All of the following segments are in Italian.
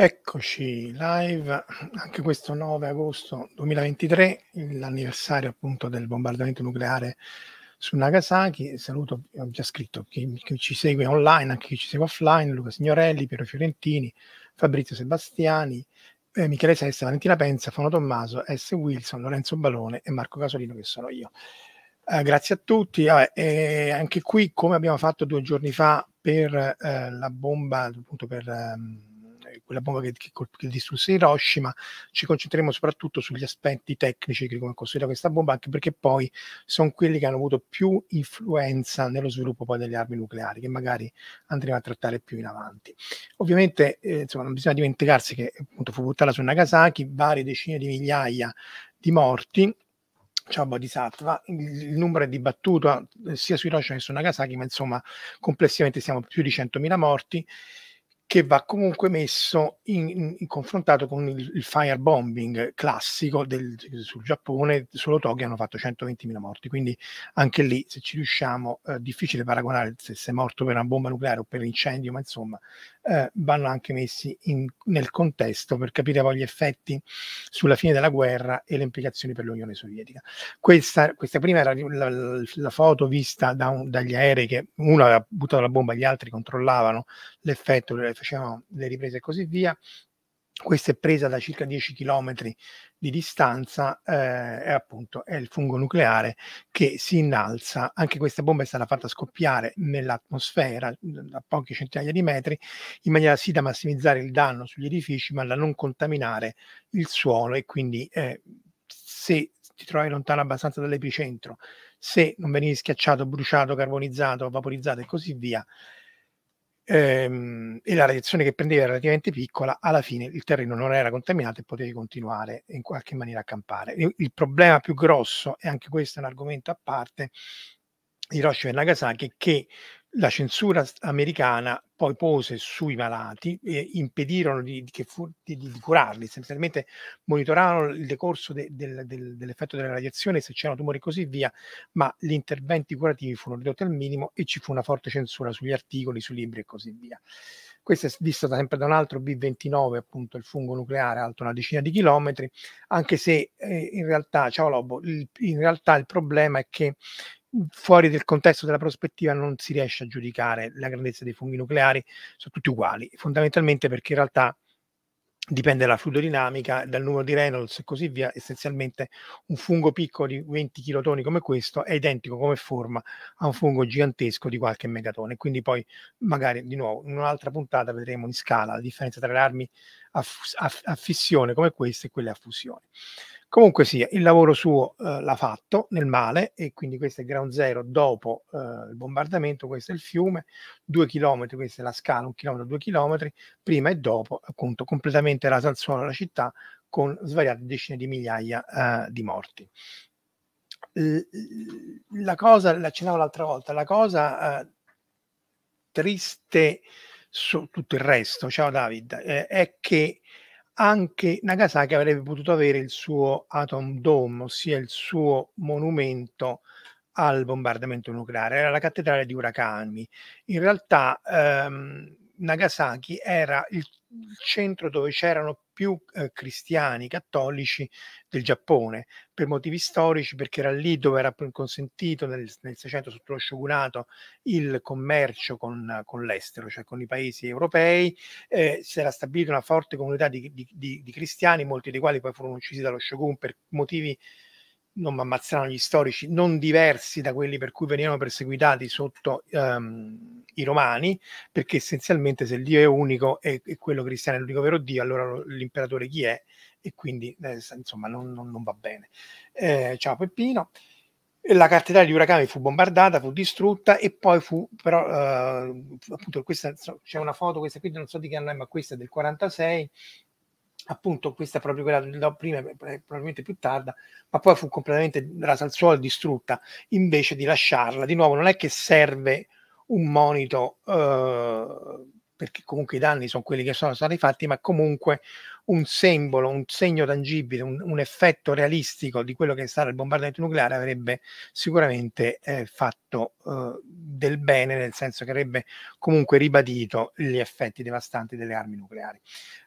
Eccoci live, anche questo 9 agosto 2023, l'anniversario appunto del bombardamento nucleare su Nagasaki. Saluto, ho già scritto, chi, chi ci segue online, anche chi ci segue offline, Luca Signorelli, Piero Fiorentini, Fabrizio Sebastiani, eh, Michele Sesta, Valentina Penza, Fano Tommaso, S. Wilson, Lorenzo Balone e Marco Casolino che sono io. Eh, grazie a tutti, Vabbè, eh, anche qui come abbiamo fatto due giorni fa per eh, la bomba, appunto per... Ehm, quella bomba che, che, che distrusse Hiroshima, ci concentreremo soprattutto sugli aspetti tecnici di come costruire questa bomba, anche perché poi sono quelli che hanno avuto più influenza nello sviluppo poi delle armi nucleari, che magari andremo a trattare più in avanti. Ovviamente eh, insomma, non bisogna dimenticarsi che appunto, fu buttata su Nagasaki varie decine di migliaia di morti Ciao Bodhisattva, il, numero è dibattuto eh, sia su Hiroshima che su Nagasaki, ma insomma complessivamente siamo a più di 100.000 morti che va comunque messo in, in, in confrontato con il, il, firebombing classico del, sul Giappone, solo Tokyo hanno fatto 120.000 morti, quindi anche lì se ci riusciamo è eh, difficile paragonare se sei morto per una bomba nucleare o per incendio, ma insomma eh, vanno anche messi in, nel contesto per capire poi gli effetti sulla fine della guerra e le implicazioni per l'Unione Sovietica. Questa, questa prima era la, la, la foto vista da un, dagli aerei che uno aveva buttato la bomba, gli altri controllavano l'effetto delle facevano le riprese e così via. Questa è presa da circa 10 km di distanza eh, e appunto è il fungo nucleare che si innalza. Anche questa bomba è stata fatta scoppiare nell'atmosfera mm, a poche centinaia di metri in maniera sì da massimizzare il danno sugli edifici ma da non contaminare il suolo e quindi eh, se ti trovi lontano abbastanza dall'epicentro, se non venivi schiacciato, bruciato, carbonizzato, vaporizzato e così via, ehm, e la radiazione che prendevi era relativamente piccola, alla fine il terreno non era contaminato e potevi continuare in qualche maniera a campare. Il problema più grosso, e anche questo è un argomento a parte, di Hiroshima e Nagasaki, che la censura americana poi pose sui malati e impedirono di, fu, di, di curarli, essenzialmente monitorarono il decorso de, de, de, dell'effetto della radiazione, se c'erano tumori e così via, ma gli interventi curativi furono ridotti al minimo e ci fu una forte censura sugli articoli, sui libri e così via. Questo è visto sempre da un altro B29, appunto il fungo nucleare alto una decina di chilometri, anche se eh, in realtà, ciao Lobo, il, in realtà il problema è che Mhmm, fuori del contesto della prospettiva non si riesce a giudicare la grandezza dei funghi nucleari, sono tutti uguali, fondamentalmente perché in realtà dipende dalla fluidodinamica, dal numero di Reynolds e così via, essenzialmente un fungo piccolo di 20 chilotoni come questo è identico come forma a un fungo gigantesco di qualche megatone, quindi poi magari di nuovo in un'altra puntata vedremo in scala la differenza tra le armi a, a, a fissione come queste e quelle a fusione. Comunque sia, il lavoro suo eh, l'ha fatto nel male e quindi questo è ground zero dopo eh, il bombardamento, questo è il fiume, due chilometri, questa è la scala, un chilometro, due chilometri, prima e dopo, appunto, completamente rasa al suolo la città con svariate decine di migliaia eh, di morti. la cosa, l'accennavo l'altra volta, la cosa eh, triste su tutto il resto, ciao David, eh, è che anche Nagasaki avrebbe potuto avere il suo Atom Dome, ossia il suo monumento al bombardamento nucleare, era la cattedrale di Urakami. In realtà ehm, Nagasaki era il centro dove c'erano più eh, cristiani cattolici del Giappone per motivi storici perché era lì dove era consentito nel, nel 600 sotto lo shogunato il commercio con, con l'estero cioè con i paesi europei eh, si era stabilita una forte comunità di, di, di, di, cristiani molti dei quali poi furono uccisi dallo shogun per motivi non mi ammazzeranno gli storici, non diversi da quelli per cui venivano perseguitati sotto um, i romani, perché essenzialmente se il Dio è unico e, e quello cristiano è l'unico vero Dio, allora l'imperatore chi è? E quindi eh, insomma non, non, non, va bene. Eh, ciao Peppino. La cattedrale di Urakami fu bombardata, fu distrutta e poi fu, però, eh, appunto, questa, c'è una foto, questa qui non so di che anno è, ma questa è del 46, appunto questa proprio quella da prima, eh, probabilmente più tarda, ma poi fu completamente rasa al suolo e distrutta, invece di lasciarla. Di nuovo, non è che serve un monito eh, perché comunque i danni sono quelli che sono stati fatti, ma comunque un simbolo, un segno tangibile, un, un effetto realistico di quello che è stato il bombardamento nucleare avrebbe sicuramente eh, fatto eh, del bene, nel senso che avrebbe comunque ribadito gli effetti devastanti delle armi nucleari.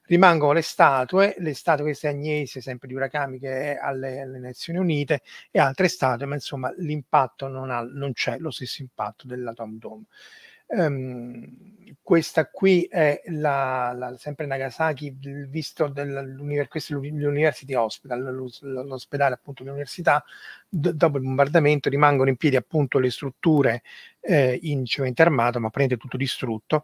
Rimangono le statue, le statue queste agnese, sempre di Urakami, che è alle, alle Nazioni Unite, e altre statue, ma insomma l'impatto non, ha, non c'è lo stesso impatto dell'Atom Dome. Um, questa qui è la, la, sempre Nagasaki, il visto dell'University Hospital, l'ospedale appunto dell'università, d- dopo il bombardamento rimangono in piedi appunto le strutture eh, in cemento armato, ma prende tutto distrutto,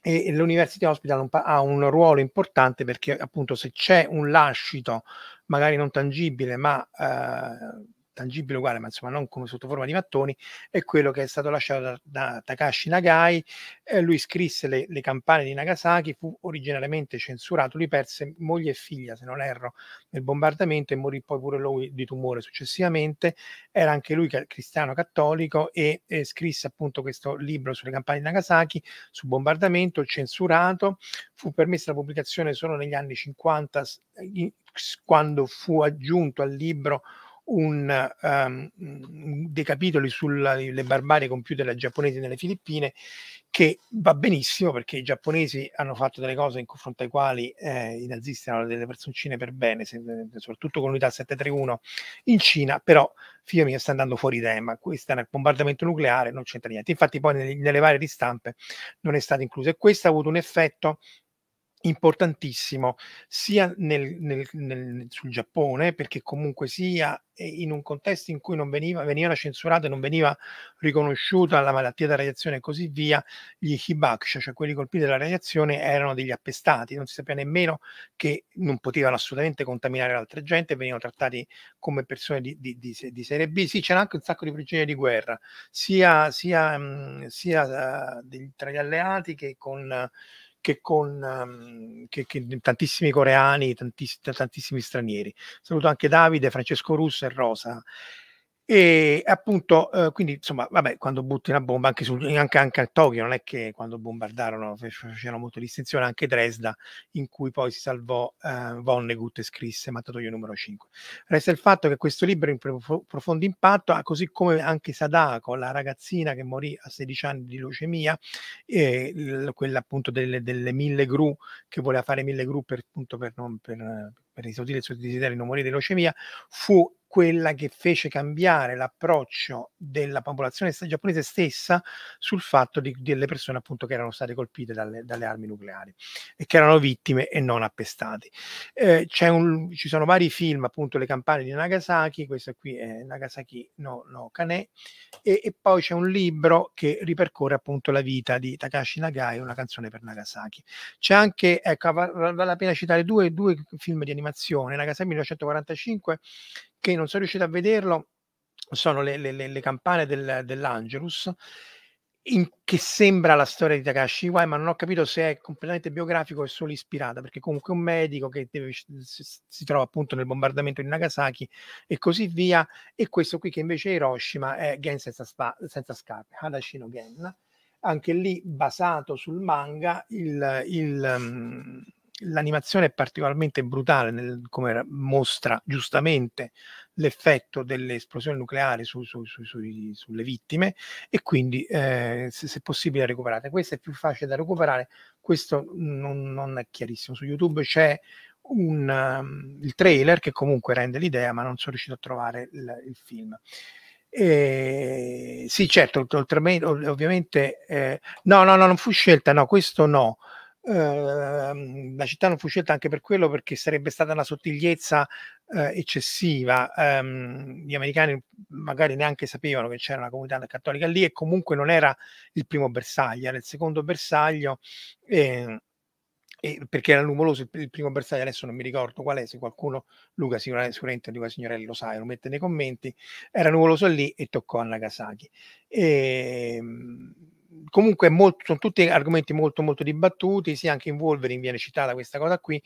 e l'University Hospital ha un ruolo importante perché appunto se c'è un lascito magari non tangibile ma eh, tangibile uguale, ma insomma non come sotto forma di mattoni, è quello che è stato lasciato da, da Takashi Nagai. Eh, lui scrisse le, le, campane di Nagasaki, fu originariamente censurato, lui perse moglie e figlia, se non erro, nel bombardamento e morì poi pure lui di tumore successivamente. Era anche lui cristiano cattolico e eh, scrisse appunto questo libro sulle campane di Nagasaki, sul bombardamento, censurato, fu permessa la pubblicazione solo negli anni 50 quando fu aggiunto al libro un, um, dei capitoli sulle barbarie compiute dai giapponesi nelle Filippine che va benissimo perché i giapponesi hanno fatto delle cose in confronto ai quali eh, i nazisti erano delle personcine per bene, soprattutto con l'unità 731 in Cina, però figlio mio sta andando fuori tema, questo è un bombardamento nucleare, non c'entra niente. Infatti poi nelle, nelle varie ristampe non è stato incluso e questo ha avuto un effetto importantissimo sia nel, nel, nel, sul Giappone, perché comunque sia in un contesto in cui non veniva, veniva censurato e non veniva riconosciuta la malattia da radiazione e così via, gli hibakusha, cioè quelli colpiti dalla radiazione, erano degli appestati, non si sapeva nemmeno che non potevano assolutamente contaminare l'altra gente, venivano trattati come persone di, di, di, di serie B. Sì, c'era anche un sacco di prigionieri di guerra, sia, sia, mh, sia uh, degli, tra gli alleati che con... Uh, che con um, che, che tantissimi coreani, tantiss- tantissimi stranieri. Saluto anche Davide, Francesco Russo e Rosa. E appunto, eh, quindi insomma, vabbè, quando butti una bomba anche, su, anche, anche a Tokyo, non è che quando bombardarono facevano molto distinzione, anche Dresda, in cui poi si salvò eh, Vonnegut e scrisse Mattatoio numero 5. Resta il fatto che questo libro in prof- profondo impatto, ah, così come anche Sadako, la ragazzina che morì a 16 anni di leucemia, eh, l- quella appunto delle, delle, mille gru, che voleva fare mille gru per, appunto, per, non, per, per esaudire il suo desiderio di non morire di leucemia, fu quella che fece cambiare l'approccio della popolazione giapponese stessa sul fatto di, delle persone appunto che erano state colpite dalle, dalle armi nucleari e che erano vittime e non appestati. Eh, un, ci sono vari film, appunto Le campane di Nagasaki, questo qui è Nagasaki no, no Kane, e, e poi c'è un libro che ripercorre appunto la vita di Takashi Nagai, una canzone per Nagasaki. C'è anche, ecco, vale la pena citare due, due film di animazione, Nagasaki 1945 che non sono riuscito a vederlo sono le, le, le campane del, dell'Angelus in, che sembra la storia di Takashi Iwai, ma non ho capito se è completamente biografico o solo ispirata, perché comunque un medico che deve, si trova appunto nel bombardamento di Nagasaki e così via, e questo qui che invece è Hiroshima è Gen senza, spa, senza scarpe, Hadashino Gen, anche lì basato sul manga, il, il mm, l'animazione è particolarmente brutale nel, come mostra giustamente l'effetto delle esplosioni nucleari su, su, su, sulle vittime e quindi eh, se, se, possibile recuperate. Questo è più facile da recuperare, questo non, non è chiarissimo. Su YouTube c'è un, um, il trailer che comunque rende l'idea, ma non sono riuscito a trovare il, il film. E, sì, certo, oltre, ovviamente eh, no, no, no, non fu scelta, no, questo no. Ehm, la città non fu scelta anche per quello perché sarebbe stata una sottigliezza uh, eccessiva. Um, gli americani magari neanche sapevano che c'era una comunità cattolica lì e comunque non era il primo bersaglio, era il secondo bersaglio. Eh, eh, perché era nuvoloso il, primo bersaglio, adesso non mi ricordo qual è, se qualcuno, Luca sicuramente, sicuramente Luca Signorelli lo sa, lo mette nei commenti, era nuvoloso lì e toccò a Nagasaki. E, ehm, comunque molto, sono tutti argomenti molto molto dibattuti, sì anche in Wolverine viene citata questa cosa qui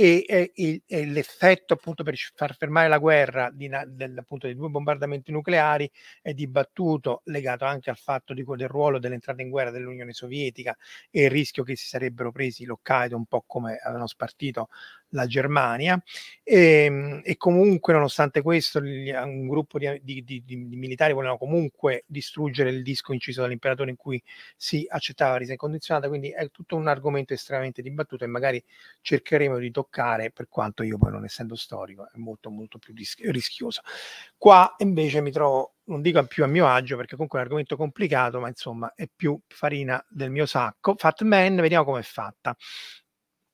e, e, e l'effetto appunto per far fermare la guerra di, del, appunto, dei due bombardamenti nucleari è dibattuto, legato anche al fatto di, del ruolo dell'entrata in guerra dell'Unione Sovietica e il rischio che si sarebbero presi l'Hokkaido un po' come avevano spartito la Germania e, ehm, e comunque nonostante questo un gruppo di, di, di, di, militari volevano comunque distruggere il disco inciso dall'imperatore in cui si accettava la resa incondizionata quindi è tutto un argomento estremamente dibattuto e magari cercheremo di toccare toccare, per quanto io poi non essendo storico, è molto molto più rischioso. Qua invece mi trovo, non dico più a mio agio, perché comunque è un argomento complicato, ma insomma è più farina del mio sacco. Fat Man, vediamo com'è fatta.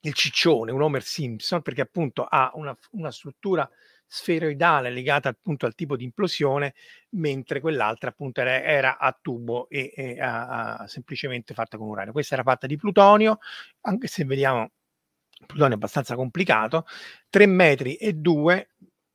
Il ciccione, un Homer Simpson, perché appunto ha una, una struttura sferoidale legata appunto al tipo di implosione, mentre quell'altra appunto era, era a tubo e, e a, a, semplicemente fatta con uranio. Questa era fatta di plutonio, anche se vediamo plutonio abbastanza complicato, 3 metri e 2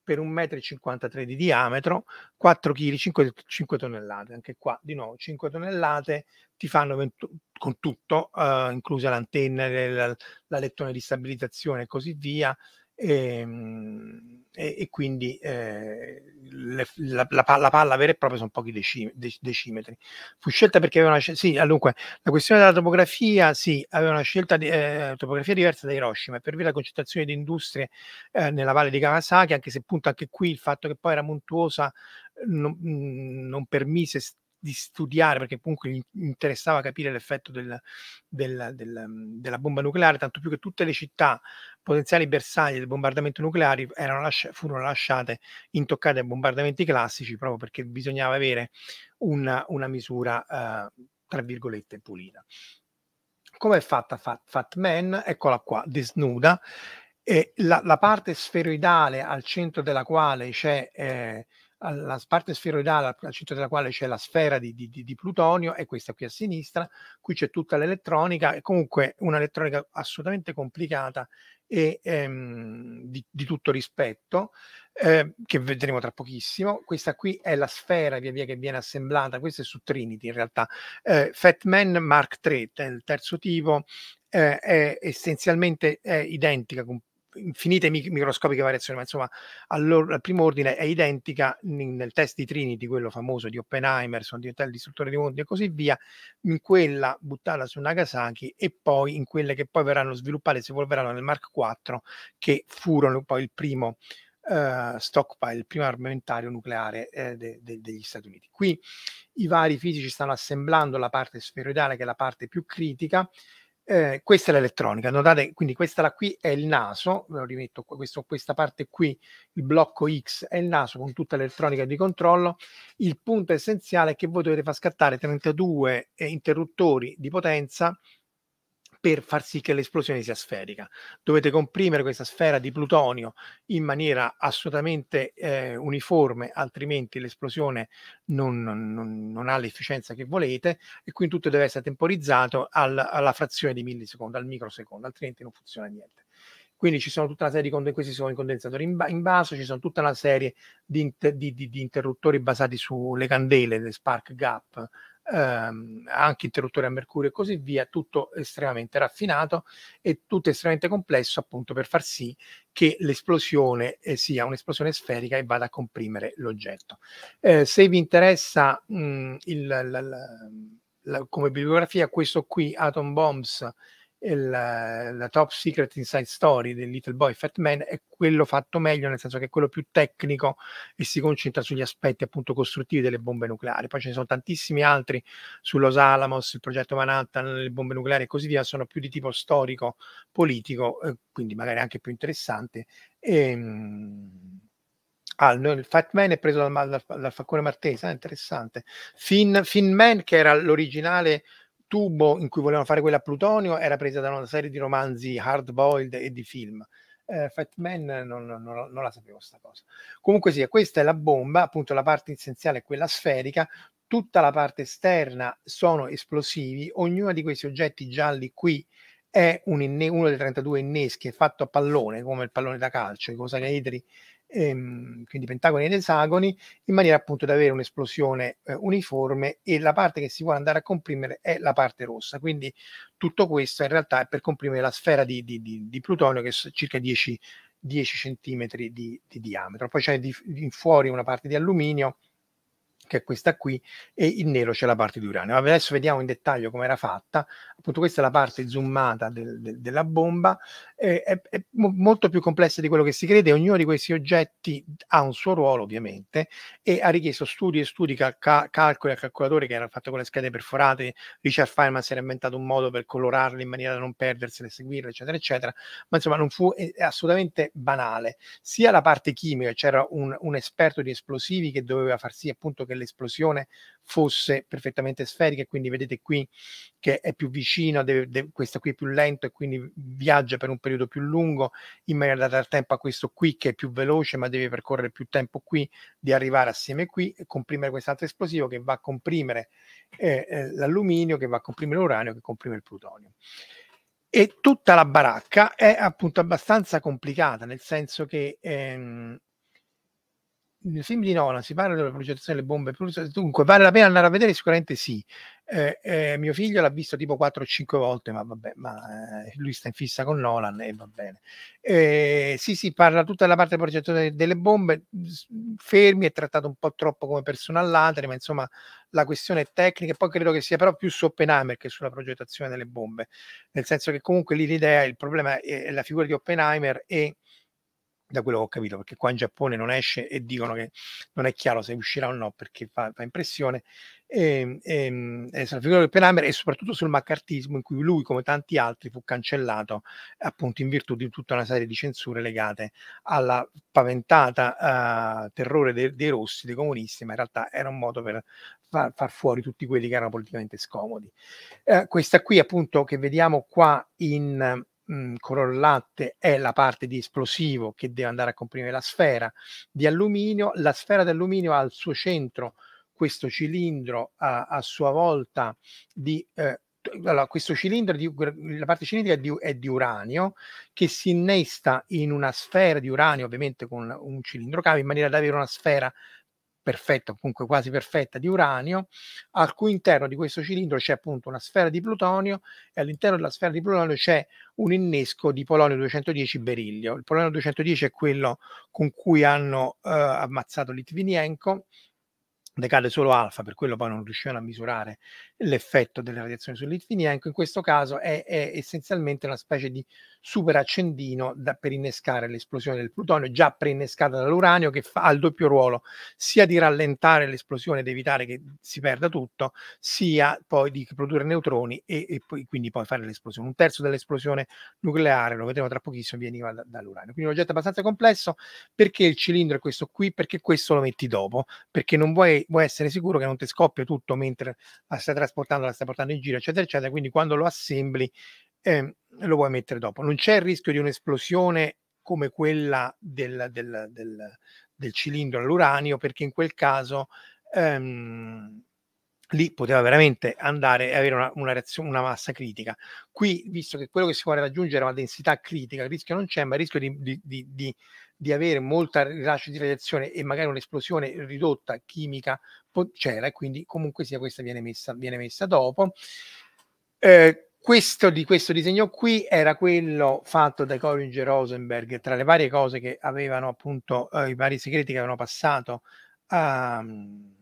per 1,53 m di diametro, 4 kg, 5, 5, tonnellate. Anche qua di nuovo 5 tonnellate ti fanno 20, con tutto, eh, inclusa l'antenna, la, la lettone di stabilizzazione e così via, e, ehm, e, e quindi eh, le, la, la, la, palla vera e propria sono pochi decimetri. Fu scelta perché aveva una scelta, sì, dunque, la questione della topografia, sì, aveva una scelta di eh, topografia diversa da Hiroshima, per via della concentrazione di industrie eh, nella valle di Kawasaki, anche se appunto anche qui il fatto che poi era montuosa ehm, non, mhmm, non permise di studiare, perché comunque gli interessava capire l'effetto del, del, del, mhmm, della bomba nucleare, tanto più che tutte le città potenziali bersagli del bombardamento nucleare lascia- furono lasciate intoccate ai bombardamenti classici proprio perché bisognava avere una, una misura, eh, tra virgolette, pulita. Come è fatta Fat, Fat Man? Eccola qua, desnuda. La, la, parte sferoidale al centro della quale c'è eh, alla parte sferoidale, al centro della quale c'è la sfera di, di, di, plutonio, e questa qui a sinistra, qui c'è tutta l'elettronica, e comunque un'elettronica assolutamente complicata e ehm, di, di, tutto rispetto, eh, che vedremo tra pochissimo. Questa qui è la sfera via via che viene assemblata, questa è su Trinity in realtà. Eh, Fatman Mark III, il terzo tipo, eh, è essenzialmente è identica, com- infinite mic- microscopiche variazioni, ma insomma al primo ordine è identica in, nel test di Trinity, quello famoso di Oppenheimer, sono di Hotel Distruttore di Mondi e così via, in quella buttata su Nagasaki e poi in quelle che poi verranno sviluppate, si evolveranno nel Mark IV, che furono poi il primo uh, stockpile, il primo armamentario nucleare eh, de- de- degli Stati Uniti. Qui i vari fisici stanno assemblando la parte sferoidale, che è la parte più critica, eh, questa è l'elettronica, notate, quindi questa là qui è il naso, ve lo rimetto questo, questa parte qui, il blocco X è il naso con tutta l'elettronica di controllo. Il punto essenziale è che voi dovete far scattare 32 eh, interruttori di potenza per far sì che l'esplosione sia sferica. Dovete comprimere questa sfera di plutonio in maniera assolutamente eh, uniforme, altrimenti l'esplosione non, non, non, ha l'efficienza che volete e quindi tutto deve essere temporizzato al, alla frazione di millisecondo, al microsecondo, altrimenti non funziona niente. Quindi ci sono tutta una serie di questi sono i condensatori in, ba- in basso, ci sono tutta una serie di, inter- di, di, di interruttori basati sulle candele, le spark gap ehm, anche interruttori a mercurio e così via, tutto estremamente raffinato e tutto estremamente complesso appunto per far sì che l'esplosione eh, sia un'esplosione sferica e vada a comprimere l'oggetto. Eh, se vi interessa mh, il, la, la, la, come bibliografia, questo qui, Atom Bombs, la, la, top secret inside story del Little Boy Fat Man è quello fatto meglio, nel senso che è quello più tecnico e si concentra sugli aspetti appunto costruttivi delle bombe nucleari. Poi ce ne sono tantissimi altri su Los Alamos, il progetto Manhattan, le bombe nucleari e così via, sono più di tipo storico, politico, eh, quindi magari anche più interessante. E, ehm, mh, Ah, il Fat Man è preso dal, dal, dal Falcone Martesa, eh, interessante. Finn, Fin Man, che era l'originale tubo in cui volevano fare quella a Plutonio era presa da una serie di romanzi hard boiled e di film. Eh, Fat Man non, non, non la sapevo questa cosa. Comunque sia, questa è la bomba, appunto la parte essenziale è quella sferica, tutta la parte esterna sono esplosivi, ognuno di questi oggetti gialli qui è un inne- uno dei 32 inneschi fatto a pallone, come il pallone da calcio, i cosaedri ehm, quindi pentagoni ed esagoni, in maniera appunto da avere un'esplosione eh, uniforme e la parte che si vuole andare a comprimere è la parte rossa. Quindi tutto questo in realtà è per comprimere la sfera di, di, di, di plutonio che è circa 10, 10 cm di, diametro. Poi c'è fuori una parte di alluminio che è questa qui, e in nero c'è la parte di uranio. adesso vediamo in dettaglio come era fatta. Appunto, questa è la parte zoomata del, del, della bomba è, è molto più complessa di quello che si crede. Ognuno di questi oggetti ha un suo ruolo, ovviamente, e ha richiesto studi e studi, cal- calcoli a calcolatori che erano fatti con le schede perforate. Richard Feynman si era inventato un modo per colorarli in maniera da non perdersene, seguirle, eccetera, eccetera. Ma insomma, non fu eh, assolutamente banale. Sia la parte chimica, c'era un, un esperto di esplosivi che doveva far sì appunto che l'esplosione fosse perfettamente sferica, quindi vedete qui che è più vicino, deve, deve, questa qui è più lento e quindi viaggia per un periodo periodo più lungo in maniera da dare tempo a questo qui che è più veloce ma deve percorrere più tempo qui di arrivare assieme qui e comprimere quest'altro esplosivo che va a comprimere eh, eh, l'alluminio, che va a comprimere l'uranio, che comprime il plutonio e tutta la baracca è appunto abbastanza complicata, nel senso che ehm, nel film di Nolan si parla della progettazione delle bombe, dunque vale la pena andare a vedere? Sicuramente sì. Eh, eh, mio figlio l'ha visto tipo 4 o 5 volte, ma vabbè, ma eh, lui sta in fissa con Nolan e va bene. Eh, sì, sì, parla tutta la parte progettazione delle bombe, fermi, è trattato un po' troppo come persona all'altra, ma insomma la questione è tecnica e poi credo che sia però più su Oppenheimer che sulla progettazione delle bombe, nel senso che comunque lì l'idea, il problema è, è la figura di Oppenheimer e da quello che ho capito, perché qua in Giappone non esce e dicono che non è chiaro se uscirà o no, perché fa, fa impressione, e, e, e sulla figura del Penhammer e soprattutto sul maccartismo in cui lui, come tanti altri, fu cancellato appunto in virtù di tutta una serie di censure legate alla paventata uh, terrore de, dei rossi, dei comunisti, ma in realtà era un modo per far, far fuori tutti quelli che erano politicamente scomodi. Uh, questa qui appunto che vediamo qua in mh, mhmm, corollatte è la parte di esplosivo che deve andare a comprimere la sfera di alluminio. La sfera di alluminio ha al suo centro questo cilindro a, a sua volta di... Eh, allora, questo cilindro, di, la parte cilindrica è di, è di, uranio che si innesta in una sfera di uranio, ovviamente con un cilindro cavo, in maniera da avere una sfera perfetta, comunque quasi perfetta, di uranio, al cui interno di questo cilindro c'è appunto una sfera di plutonio e all'interno della sfera di plutonio c'è un innesco di polonio 210 beriglio. Il polonio 210 è quello con cui hanno eh, ammazzato Litvinenko decade solo alfa, per quello poi non riuscivano a misurare l'effetto delle radiazioni sull'infinito, in questo caso è, è, essenzialmente una specie di superaccendino da, per innescare l'esplosione del plutonio, già preinnescata dall'uranio, che fa, ha il doppio ruolo sia di rallentare l'esplosione ed evitare che si perda tutto, sia poi di produrre neutroni e, e poi, quindi poi fare l'esplosione. Un terzo dell'esplosione nucleare, lo vedremo tra pochissimo, veniva da, dall'uranio. Quindi un oggetto abbastanza complesso, perché il cilindro è questo qui? Perché questo lo metti dopo, perché non vuoi vuoi essere sicuro che non ti scoppia tutto mentre la stai trasportando, la stai portando in giro, eccetera, eccetera. Quindi quando lo assembli eh, lo puoi mettere dopo. Non c'è il rischio di un'esplosione come quella del, del, del, del cilindro all'uranio, perché in quel caso ehm, lì poteva veramente andare e avere una, una, reazione, una massa critica. Qui, visto che quello che si vuole raggiungere è una densità critica, il rischio non c'è, ma il rischio di, di, di, di di avere molta rilascio di radiazione e magari un'esplosione ridotta chimica c'era e quindi comunque sia questa viene messa, viene messa dopo. Eh, questo, di questo disegno qui era quello fatto da Coringer Rosenberg tra le varie cose che avevano appunto eh, i vari segreti che avevano passato a, ehm,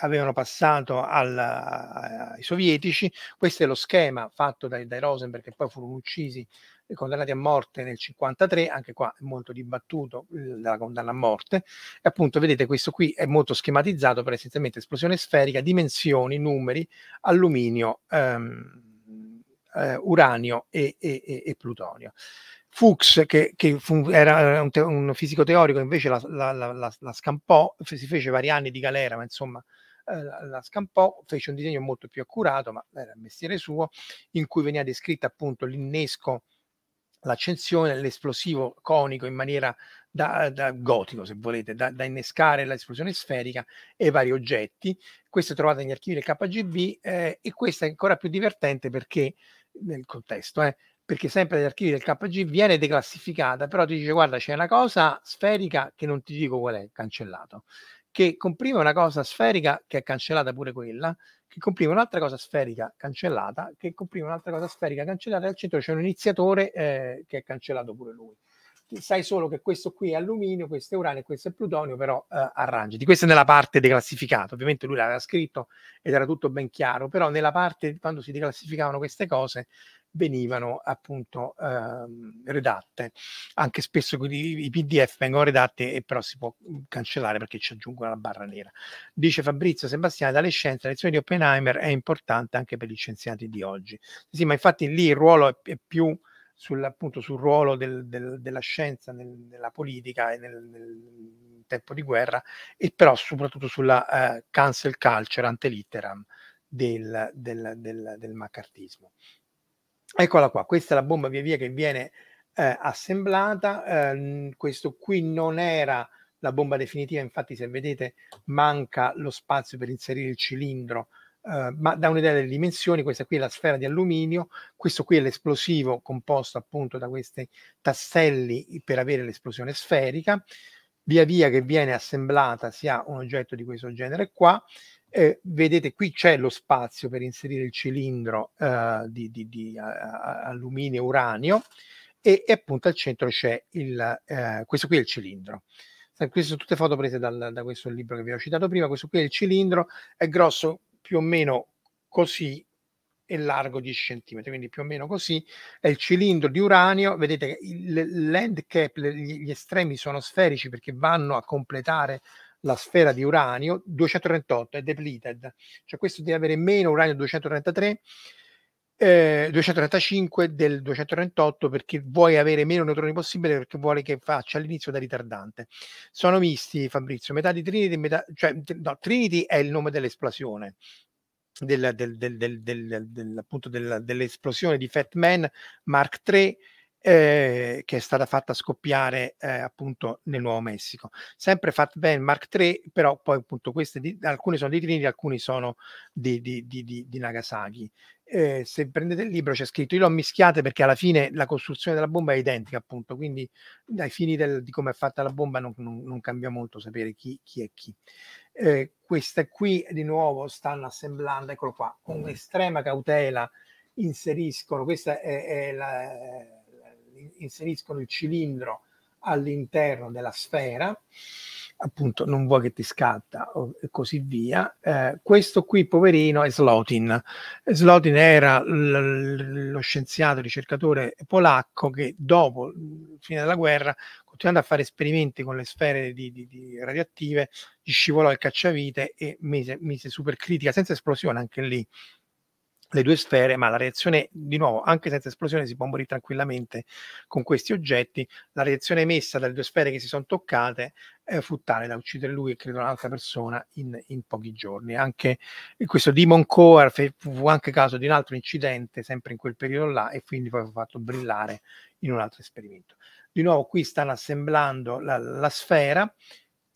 avevano passato al, ai sovietici questo è lo schema fatto dai, dai Rosenberg che poi furono uccisi condannati a morte nel 1953, anche qua è molto dibattuto la condanna a morte. E appunto, vedete, questo qui è molto schematizzato per essenzialmente esplosione sferica, dimensioni, numeri, alluminio, ehm, eh, uranio e, e, e plutonio. Fuchs, che, che fu, era eh, un, te, un, fisico teorico, invece la, la, la, la, scampò, si fece vari anni di galera, ma insomma eh, la scampò, fece un disegno molto più accurato, ma era il mestiere suo, in cui veniva descritta appunto l'innesco l'accensione, l'esplosivo conico in maniera da, da gotico, se volete, da, da innescare l'esplosione sferica e vari oggetti. Questo è trovato negli archivi del KGB eh, e questo è ancora più divertente perché nel contesto, eh, perché sempre negli archivi del KGB viene declassificata, però ti dice guarda c'è una cosa sferica che non ti dico qual è, cancellato, che comprime una cosa sferica che è cancellata pure quella, che compriva un'altra cosa sferica cancellata, che compriva un'altra cosa sferica cancellata, e al centro c'è un iniziatore eh, che è cancellato pure lui. Sai solo che questo qui è alluminio, questo è uranio e questo è plutonio, però eh, arrangi. Questa è nella parte declassificata, ovviamente lui l'aveva scritto ed era tutto ben chiaro, però nella parte quando si declassificavano queste cose venivano appunto ehm, redatte. Anche spesso i PDF vengono redatti e però si può mm, cancellare perché ci aggiungono la barra nera. Dice Fabrizio Sebastiani, dalle scienze la lezione di Oppenheimer è importante anche per gli scienziati di oggi. Sì, ma infatti lì il ruolo è, più sul, appunto, sul ruolo del, del, della scienza nel, nella politica e nel, nel, tempo di guerra, e però soprattutto sulla uh, cancel culture antelitteram del, del, del, del macartismo. Eccola qua, questa è la bomba via via che viene eh, assemblata, eh, questo qui non era la bomba definitiva, infatti se vedete manca lo spazio per inserire il cilindro, eh, ma da un'idea delle dimensioni, questa qui è la sfera di alluminio, questo qui è l'esplosivo composto appunto da questi tasselli per avere l'esplosione sferica, via via che viene assemblata si ha un oggetto di questo genere qua, vedete qui c'è lo spazio per inserire il cilindro eh, di, di, di alluminio uranio e, e, appunto al centro c'è il, eh, questo qui è il cilindro. Queste sono tutte foto prese dal, da questo libro che vi ho citato prima, questo qui è il cilindro, è grosso più o meno così e largo 10 cm, quindi più o meno così è il cilindro di uranio, vedete che l'end cap, gli estremi sono sferici perché vanno a completare la sfera di uranio 238 è depleted, cioè questo deve avere meno uranio 233 eh, 235 del 238 perché vuoi avere meno neutroni possibile perché vuole che faccia all'inizio da ritardante. Sono misti, Fabrizio, metà di Trinity, metà, cioè, no, Trinity è il nome dell'esplosione. Del, del, del, dell'esplosione di Fat Man Mark 3 eh, che è stata fatta scoppiare eh, appunto nel Nuovo Messico. Sempre Fatban Mark III, però poi appunto queste, di, alcune sono di Trinity, alcune sono di, di, di Nagasaki. Eh, se prendete il libro c'è scritto, io l'ho mischiate perché alla fine la costruzione della bomba è identica appunto, quindi ai fini del, di come è fatta la bomba non, non, non cambia molto sapere chi, chi è chi. Eh, queste qui di nuovo stanno assemblando, eccolo qua, con estrema cautela inseriscono, questa è, è la inseriscono il cilindro all'interno della sfera, appunto non vuoi che ti scatta e così via. Eh, questo qui, poverino, è Slotin. Slotin era l- lo scienziato ricercatore polacco che dopo la fine della guerra, continuando a fare esperimenti con le sfere di, di, di radioattive, gli scivolò il cacciavite e mise, mise supercritica, senza esplosione anche lì, le due sfere, ma la reazione, di nuovo, anche senza esplosione si può morire tranquillamente con questi oggetti, la reazione emessa dalle due sfere che si sono toccate eh, fu tale da uccidere lui e credo un'altra persona in, in pochi giorni. Anche questo Demon Core fe- fu anche caso di un altro incidente, sempre in quel periodo là, e quindi poi fu fatto brillare in un altro esperimento. Di nuovo qui stanno assemblando la, la sfera,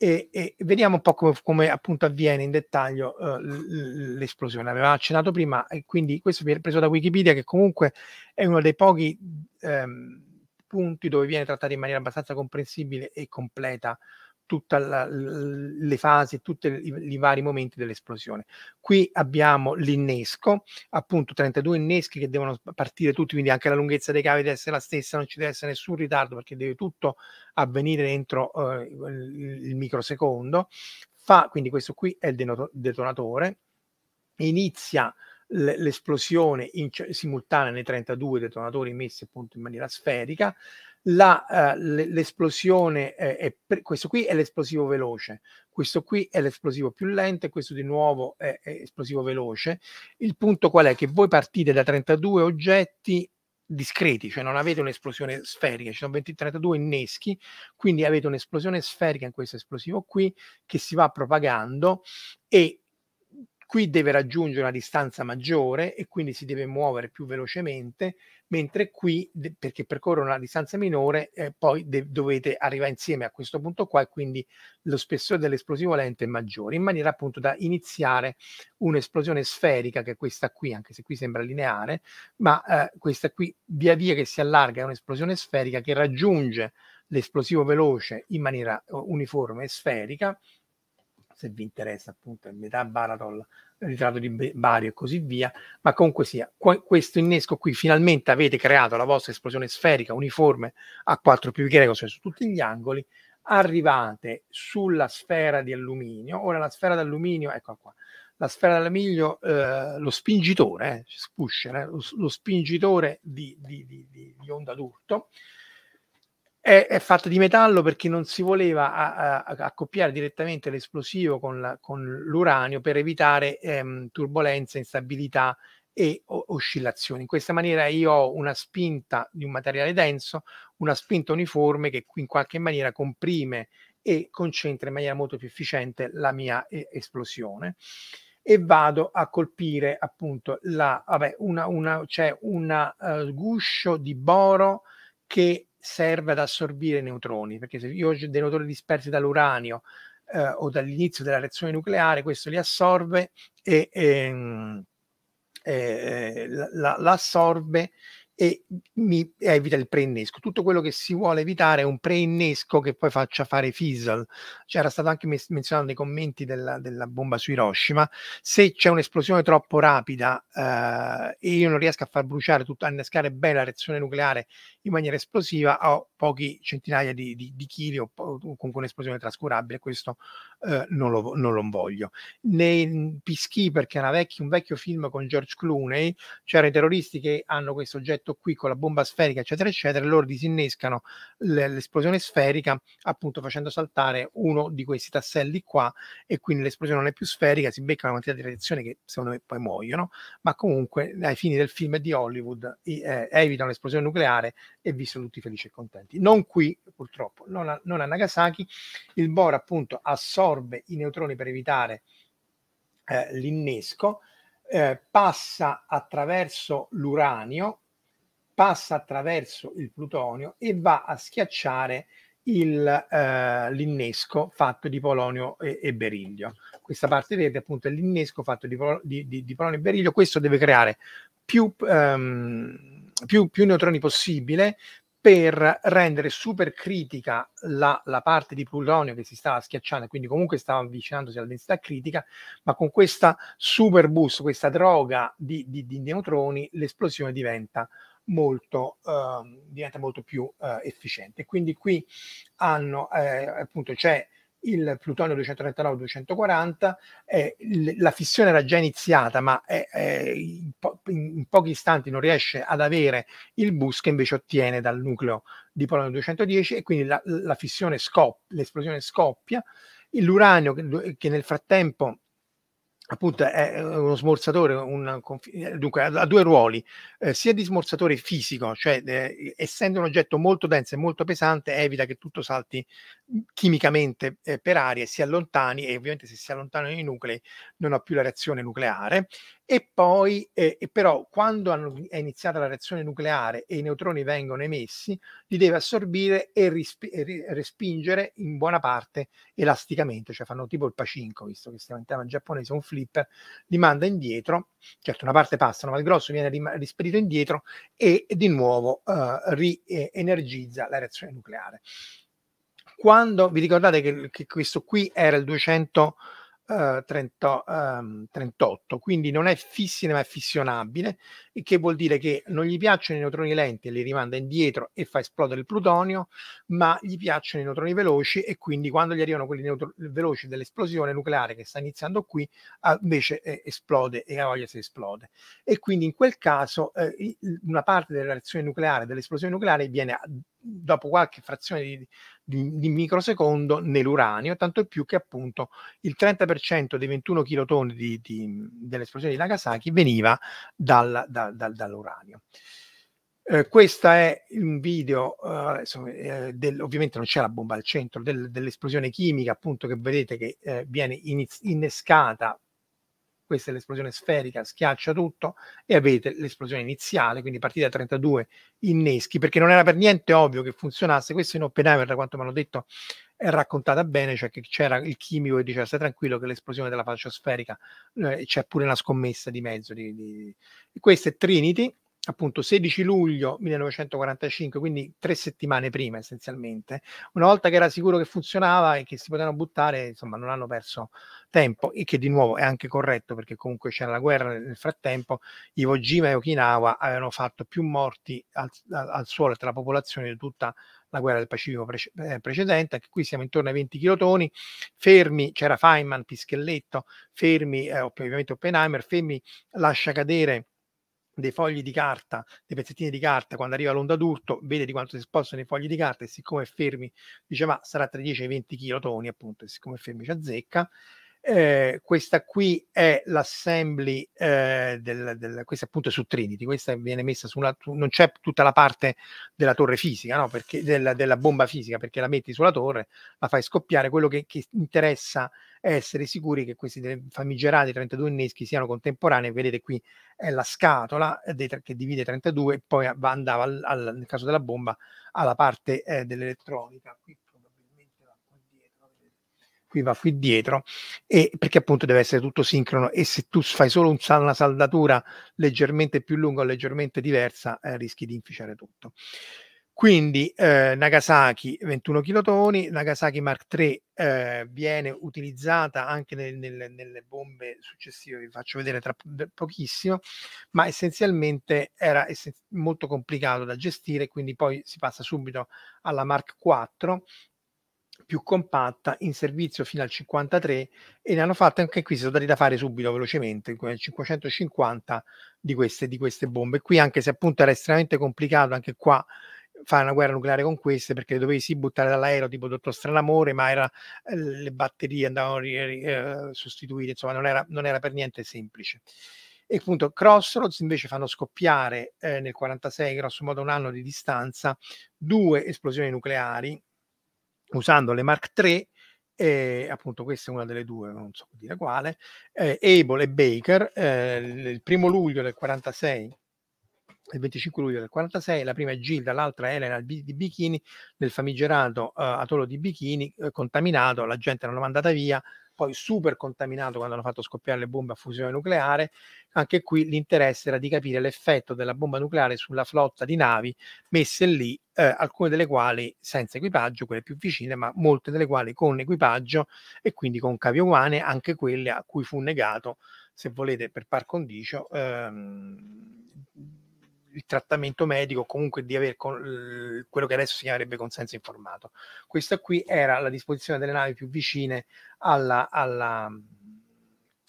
e, e vediamo un po' come, come appunto avviene in dettaglio eh, l'esplosione. Aveva accennato prima, e quindi questo viene preso da Wikipedia, che comunque è uno dei pochi ehm, punti dove viene trattato in maniera abbastanza comprensibile e completa tutte le fasi, tutti i, i vari momenti dell'esplosione. Qui abbiamo l'innesco, appunto 32 inneschi che devono partire tutti, quindi anche la lunghezza dei cavi deve essere la stessa, non ci deve essere nessun ritardo perché deve tutto avvenire dentro eh, il microsecondo. Fa, quindi questo qui è il detonatore, inizia l'esplosione simultanea nei 32 detonatori messi appunto in maniera sferica, la, uh, l'esplosione, è, è pre- questo qui è l'esplosivo veloce, questo qui è l'esplosivo più lento e questo di nuovo è, è esplosivo veloce. Il punto qual è? Che voi partite da 32 oggetti discreti, cioè non avete un'esplosione sferica, ci sono 20, 32 inneschi, quindi avete un'esplosione sferica in questo esplosivo qui che si va propagando e qui deve raggiungere una distanza maggiore e quindi si deve muovere più velocemente mentre qui, perché percorre una distanza minore, eh, poi de- dovete arrivare insieme a questo punto qua e quindi lo spessore dell'esplosivo lente è maggiore, in maniera appunto da iniziare un'esplosione sferica, che è questa qui, anche se qui sembra lineare, ma eh, questa qui via via che si allarga è un'esplosione sferica che raggiunge l'esplosivo veloce in maniera uniforme e sferica se vi interessa appunto il metà Baratol, ritratto di Bari e così via, ma comunque sia, qu- questo innesco qui finalmente avete creato la vostra esplosione sferica uniforme a 4 più greco, cioè su tutti gli angoli, arrivate sulla sfera di alluminio, ora la sfera d'alluminio, eccola qua, la sfera d'alluminio, eh, lo spingitore, eh, pusher, eh, lo, lo, spingitore di, di, di, di onda d'urto, è, è fatta di metallo perché non si voleva a, a, accoppiare direttamente l'esplosivo con, la, con l'uranio per evitare ehm, turbolenze, instabilità e o, oscillazioni. In questa maniera io ho una spinta di un materiale denso, una spinta uniforme che in qualche maniera comprime e concentra in maniera molto più efficiente la mia eh, esplosione e vado a colpire appunto la, vabbè, una, una, c'è cioè un uh, guscio di boro che serve ad assorbire neutroni, perché se io ho dei neutroni dispersi dall'uranio eh, o dall'inizio della reazione nucleare, questo li assorbe e, ehm, e, e l'assorbe la, la e mi eh, evita il preinnesco. Tutto quello che si vuole evitare è un preinnesco che poi faccia fare fizzle. C'era cioè, stato anche mes- menzionato nei commenti della, della, bomba su Hiroshima. Se c'è un'esplosione troppo rapida eh, e io non riesco a far bruciare tutto, a innescare bene la reazione nucleare in maniera esplosiva, ho pochi centinaia di, di, di chili o, o comunque un'esplosione trascurabile. Questo eh, non, lo, non, lo, voglio. Nei mhmm, Peacekeeper, che era vecchi, un vecchio film con George Clooney, c'erano i terroristi che hanno questo oggetto fatto qui con la bomba sferica, eccetera, eccetera, loro disinnescano l'esplosione sferica appunto facendo saltare uno di questi tasselli qua e quindi l'esplosione non è più sferica, si becca una quantità di radiazione che secondo me poi muoiono, ma comunque ai fini del film di Hollywood eh, evitano l'esplosione nucleare e vi sono tutti felici e contenti. Non qui purtroppo, non a, non a Nagasaki, il Bor appunto assorbe i neutroni per evitare eh, l'innesco. Eh, passa attraverso l'uranio passa attraverso il plutonio e va a schiacciare il, eh, l'innesco fatto di polonio e, e, beriglio. Questa parte verde appunto è l'innesco fatto di, di, di, di polonio e beriglio, questo deve creare più, ehm, più, più neutroni possibile per rendere supercritica la, la parte di plutonio che si stava schiacciando, quindi comunque stava avvicinandosi alla densità critica, ma con questa superbus, questa droga di, di, di neutroni, l'esplosione diventa molto, eh, diventa molto più eh, efficiente. Quindi qui hanno, eh, appunto, c'è il plutonio 239-240, eh, la fissione era già iniziata, ma è, eh, è eh, in, po- in, pochi istanti non riesce ad avere il bus che invece ottiene dal nucleo di polonio 210 e quindi la, la fissione scoppia, l'esplosione scoppia, l'uranio che, che nel frattempo appunto è uno smorzatore, un, eh, dunque ha due ruoli, eh, sia di smorzatore fisico, cioè eh, essendo un oggetto molto denso e molto pesante evita che tutto salti chimicamente eh, per aria si allontani e ovviamente se si allontanano i nuclei non ha più la reazione nucleare e poi eh, e però quando hanno, è iniziata la reazione nucleare e i neutroni vengono emessi li deve assorbire e, risp- e ri- respingere in buona parte elasticamente cioè fanno tipo il pacinco visto che stiamo in tema giapponese un flipper li manda indietro certo una parte passano ma il grosso viene rim- rispedito indietro e di nuovo eh, rienergizza la reazione nucleare quando vi ricordate che, che questo qui era il 238, eh, ehm, quindi non è fissile ma è fissionabile, il che vuol dire che non gli piacciono i neutroni lenti e li rimanda indietro e fa esplodere il plutonio, ma gli piacciono i neutroni veloci e quindi quando gli arrivano quelli neutro- veloci dell'esplosione nucleare che sta iniziando qui, ah, invece eh, esplode e la voglia si esplode. E quindi in quel caso eh, una parte della reazione nucleare, dell'esplosione nucleare viene dopo qualche frazione di, di, di microsecondo nell'uranio, tanto più che appunto il 30% dei 21 chilotoni di, di, dell'esplosione di Nagasaki veniva dal, dal, dal, dall'uranio. Eh, questo è un video, eh, insomma, eh, del, ovviamente non c'è la bomba al centro, del, dell'esplosione chimica appunto che vedete che eh, viene iniz- innescata questa è l'esplosione sferica, schiaccia tutto e avete l'esplosione iniziale, quindi partite da 32 inneschi, perché non era per niente ovvio che funzionasse, questo in Oppenheimer, da quanto mi hanno detto, è raccontata bene, cioè che c'era il chimico che diceva stai tranquillo che l'esplosione della faccia sferica, eh, c'è pure una scommessa di mezzo. Di, di... Questo è Trinity, appunto 16 luglio 1945, quindi tre settimane prima essenzialmente, una volta che era sicuro che funzionava e che si potevano buttare, insomma non hanno perso tempo e che di nuovo è anche corretto perché comunque c'era la guerra nel frattempo, Iwo Jima e Okinawa avevano fatto più morti al, al, al suolo tra la popolazione di tutta la guerra del Pacifico prece- eh, precedente, anche qui siamo intorno ai 20 chilotoni, fermi, c'era Feynman, Pischelletto, fermi eh, ovviamente Oppenheimer, fermi lascia cadere dei fogli di carta, dei pezzettini di carta, quando arriva l'onda d'urto, vede di quanto si spostano i fogli di carta e siccome è fermi, diceva sarà tra 10 e 20 chilotoni, appunto, e siccome è fermi ci azzecca. Eh, questa qui è l'assembly, eh, del, del, questa appunto è su Trinity, questa viene messa su una, non c'è tutta la parte della torre fisica, no? perché, della, della, bomba fisica, perché la metti sulla torre, la fai scoppiare, quello che, che interessa è essere sicuri che questi famigerati 32 inneschi siano contemporanei, vedete qui è la scatola eh, dei, che divide 32 e poi va, andava al, al, nel caso della bomba alla parte eh, dell'elettronica. Qui qui va qui dietro, e, perché appunto deve essere tutto sincrono e se tu fai solo un, una saldatura leggermente più lunga o leggermente diversa eh, rischi di inficiare tutto. Quindi eh, Nagasaki 21 kilotoni, Nagasaki Mark III eh, viene utilizzata anche nel, nel, nelle bombe successive, vi faccio vedere tra pochissimo, ma essenzialmente era ess- molto complicato da gestire, quindi poi si passa subito alla Mark IV più compatta in servizio fino al 53 e ne hanno fatte anche qui, si sono dati da fare subito velocemente, 550 di queste, di queste bombe. Qui anche se appunto era estremamente complicato anche qua fare una guerra nucleare con queste perché le dovevi sì buttare dall'aereo tipo dottor Stranamore ma era, eh, le batterie andavano a eh, sostituite insomma non era, non era, per niente semplice e appunto Crossroads invece fanno scoppiare eh, nel 1946, grosso modo un anno di distanza due esplosioni nucleari usando le Mark III, eh, appunto questa è una delle due, non so dire quale, eh, Abel e Baker, eh, il primo luglio del 46, il 25 luglio del 46, la prima è Gilda, l'altra è Elena di Bikini, nel famigerato eh, atolo di Bikini eh, contaminato, la gente non l'ha mandata via, poi super contaminato quando hanno fatto scoppiare le bombe a fusione nucleare. Anche qui l'interesse era di capire l'effetto della bomba nucleare sulla flotta di navi messe lì, eh, alcune delle quali senza equipaggio, quelle più vicine, ma molte delle quali con equipaggio e quindi con cavi umane, anche quelle a cui fu negato, se volete, per par condicio. Ehm, il trattamento medico, comunque di avere con, quello che adesso si chiamerebbe consenso informato. Questa qui era la disposizione delle navi più vicine alla, alla,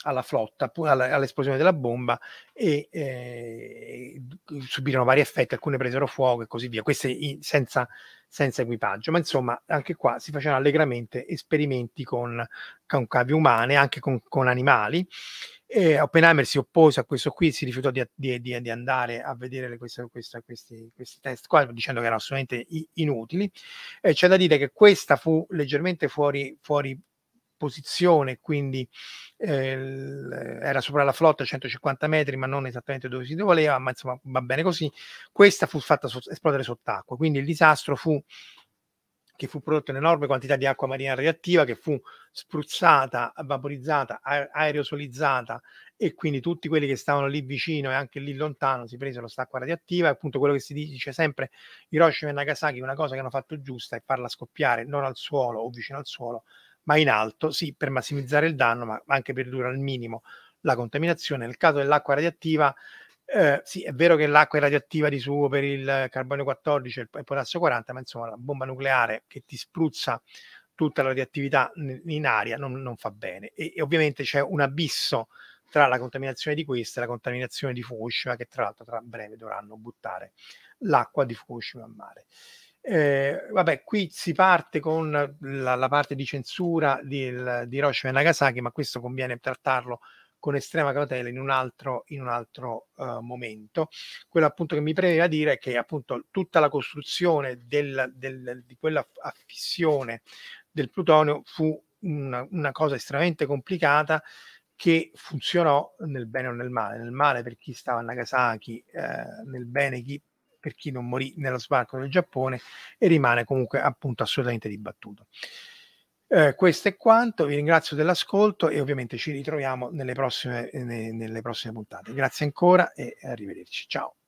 alla flotta, alla, all'esplosione della bomba e eh, subirono vari effetti, alcune presero fuoco e così via, queste in, senza, senza, equipaggio, ma insomma anche qua si facevano allegramente esperimenti con, con cave umane, anche con, con animali e Oppenheimer si oppose a questo qui, si rifiutò di, di, di, di andare a vedere questa, questa, questi, questi, test qua, dicendo che erano assolutamente inutili. Eh, c'è da dire che questa fu leggermente fuori, fuori posizione, quindi eh, era sopra la flotta a 150 metri, ma non esattamente dove si voleva, ma insomma va bene così. Questa fu fatta so- esplodere sott'acqua, quindi il disastro fu che fu prodotta un'enorme quantità di acqua marina reattiva che fu spruzzata, vaporizzata, aerosolizzata e quindi tutti quelli che stavano lì vicino e anche lì lontano si presero questa acqua radioattiva e appunto quello che si dice sempre Hiroshima e Nagasaki una cosa che hanno fatto giusta è farla scoppiare non al suolo o vicino al suolo ma in alto, sì per massimizzare il danno ma anche per ridurre al minimo la contaminazione. Nel caso dell'acqua radioattiva eh, sì, è vero che l'acqua è radioattiva di suo per il carbonio 14 e il potassio 40, ma insomma la bomba nucleare che ti spruzza tutta la radioattività in aria non, non fa bene. E, e, ovviamente c'è un abisso tra la contaminazione di questa e la contaminazione di Fukushima, che tra l'altro tra breve dovranno buttare l'acqua di Fukushima a mare. Eh, vabbè, qui si parte con la, la parte di censura di, di Hiroshima e Nagasaki, ma questo conviene trattarlo con estrema cautela in un altro, in un altro uh, momento. Quello appunto che mi premeva dire è che appunto tutta la costruzione del, del, di quella affissione del plutonio fu una, una cosa estremamente complicata che funzionò nel bene o nel male, nel male per chi stava a Nagasaki, eh, nel bene chi, per chi non morì nello sbarco del Giappone e rimane comunque appunto assolutamente dibattuto. Eh, questo è quanto, vi ringrazio dell'ascolto e ovviamente ci ritroviamo nelle prossime, eh, nelle prossime puntate. Grazie ancora e arrivederci. Ciao.